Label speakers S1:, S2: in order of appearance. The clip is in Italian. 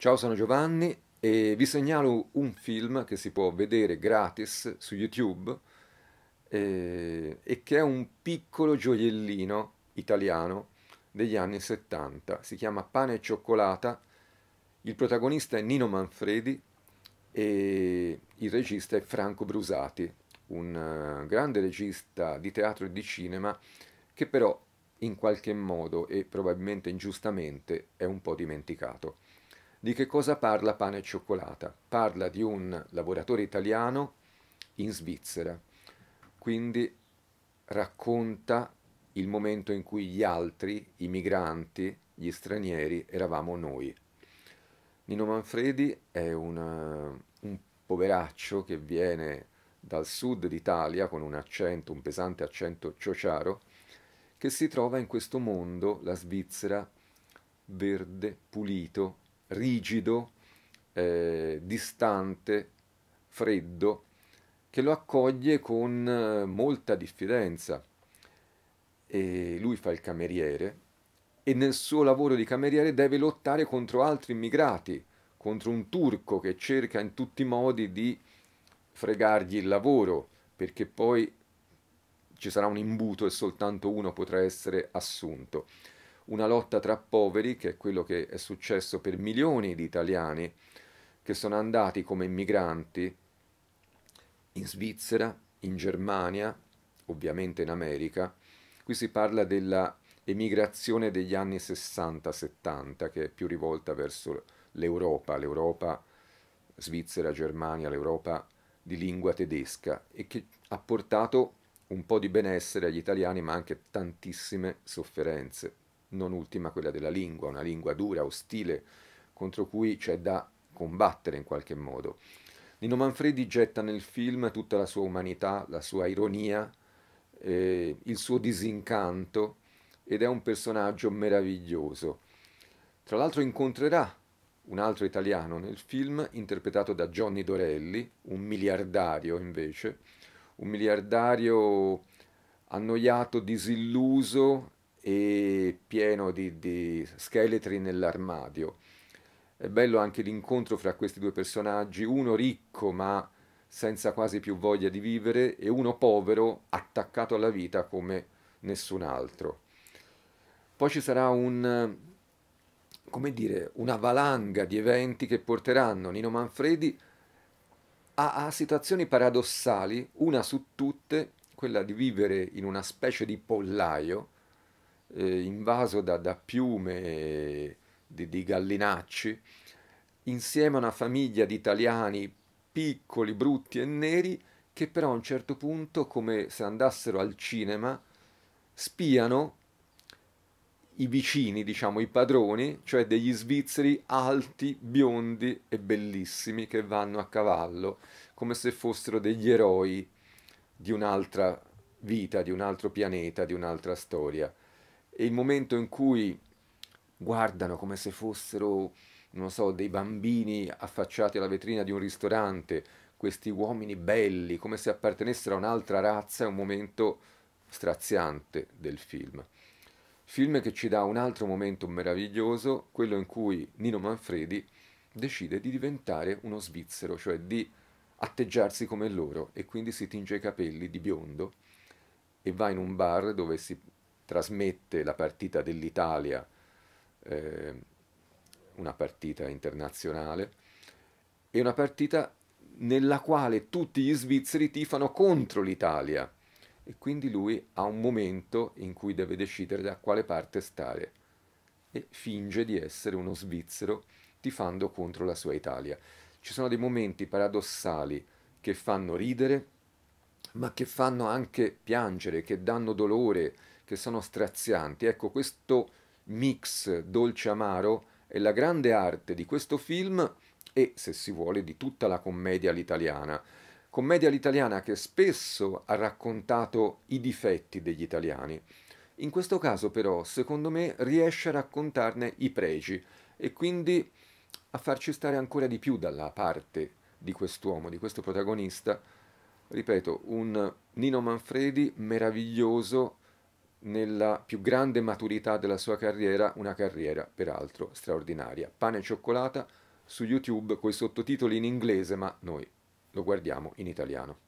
S1: Ciao, sono Giovanni e vi segnalo un film che si può vedere gratis su YouTube eh, e che è un piccolo gioiellino italiano degli anni 70. Si chiama Pane e cioccolata, il protagonista è Nino Manfredi e il regista è Franco Brusati, un eh, grande regista di teatro e di cinema che però in qualche modo e probabilmente ingiustamente è un po' dimenticato. Di che cosa parla Pane e Cioccolata? Parla di un lavoratore italiano in Svizzera, quindi racconta il momento in cui gli altri, i migranti, gli stranieri, eravamo noi. Nino Manfredi è una, un poveraccio che viene dal sud d'Italia con un accento, un pesante accento ciociaro, che si trova in questo mondo, la Svizzera, verde, pulito, rigido, eh, distante, freddo, che lo accoglie con eh, molta diffidenza. E lui fa il cameriere e nel suo lavoro di cameriere deve lottare contro altri immigrati, contro un turco che cerca in tutti i modi di fregargli il lavoro, perché poi ci sarà un imbuto e soltanto uno potrà essere assunto una lotta tra poveri, che è quello che è successo per milioni di italiani che sono andati come migranti in Svizzera, in Germania, ovviamente in America. Qui si parla della emigrazione degli anni 60-70 che è più rivolta verso l'Europa, l'Europa Svizzera, Germania, l'Europa di lingua tedesca e che ha portato un po' di benessere agli italiani ma anche tantissime sofferenze non ultima quella della lingua, una lingua dura, ostile, contro cui c'è da combattere in qualche modo. Nino Manfredi getta nel film tutta la sua umanità, la sua ironia, eh, il suo disincanto ed è un personaggio meraviglioso. Tra l'altro incontrerà un altro italiano nel film interpretato da Johnny Dorelli, un miliardario invece, un miliardario annoiato, disilluso e pieno di, di scheletri nell'armadio. È bello anche l'incontro fra questi due personaggi, uno ricco ma senza quasi più voglia di vivere e uno povero attaccato alla vita come nessun altro. Poi ci sarà un, come dire, una valanga di eventi che porteranno Nino Manfredi a, a, situazioni paradossali, una su tutte, quella di vivere in una specie di pollaio, eh, invaso da, da piume di, di, gallinacci, insieme a una famiglia di italiani piccoli, brutti e neri, che però a un certo punto, come se andassero al cinema, spiano i vicini, diciamo i padroni, cioè degli svizzeri alti, biondi e bellissimi che vanno a cavallo, come se fossero degli eroi di un'altra vita, di un altro pianeta, di un'altra storia il momento in cui guardano come se fossero, non so, dei bambini affacciati alla vetrina di un ristorante, questi uomini belli, come se appartenessero a un'altra razza, è un momento straziante del film. Film che ci dà un altro momento meraviglioso, quello in cui Nino Manfredi decide di diventare uno svizzero, cioè di atteggiarsi come loro e quindi si tinge i capelli di biondo e va in un bar dove si trasmette la partita dell'Italia, eh, una partita internazionale, e una partita nella quale tutti gli svizzeri tifano contro l'Italia e quindi lui ha un momento in cui deve decidere da quale parte stare e finge di essere uno svizzero tifando contro la sua Italia. Ci sono dei momenti paradossali che fanno ridere, ma che fanno anche piangere, che danno dolore, che sono strazianti. Ecco, questo mix dolce-amaro è la grande arte di questo film e, se si vuole, di tutta la commedia all'italiana. Commedia all'italiana che spesso ha raccontato i difetti degli italiani. In questo caso però, secondo me, riesce a raccontarne i pregi e quindi a farci stare ancora di più dalla parte di quest'uomo, di questo protagonista. Ripeto, un Nino Manfredi meraviglioso nella più grande maturità della sua carriera, una carriera peraltro straordinaria. Pane e cioccolata su YouTube con i sottotitoli in inglese, ma noi lo guardiamo in italiano.